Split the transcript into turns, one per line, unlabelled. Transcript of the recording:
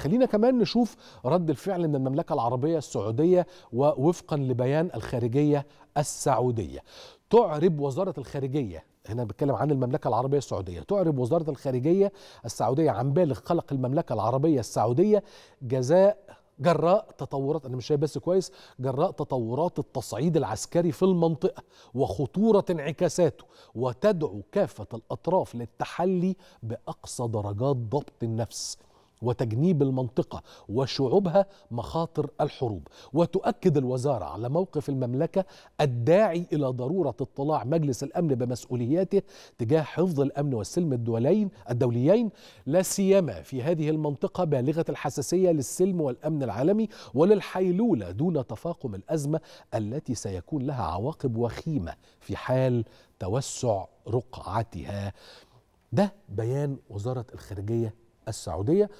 خلينا كمان نشوف رد الفعل من المملكة العربية السعودية ووفقا لبيان الخارجية السعودية تعرب وزارة الخارجية هنا بتكلم عن المملكة العربية السعودية تعرب وزارة الخارجية السعودية عن بالغ قلق المملكة العربية السعودية جزاء جراء تطورات انا مش شايف بس كويس جراء تطورات التصعيد العسكري في المنطقه وخطوره انعكاساته وتدعو كافه الاطراف للتحلي باقصى درجات ضبط النفس وتجنيب المنطقة وشعوبها مخاطر الحروب وتؤكد الوزارة على موقف المملكة الداعي إلى ضرورة اطلاع مجلس الأمن بمسؤولياته تجاه حفظ الأمن والسلم الدولين الدوليين لا سيما في هذه المنطقة بالغة الحساسية للسلم والأمن العالمي وللحيلولة دون تفاقم الأزمة التي سيكون لها عواقب وخيمة في حال توسع رقعتها ده بيان وزارة الخارجية السعودية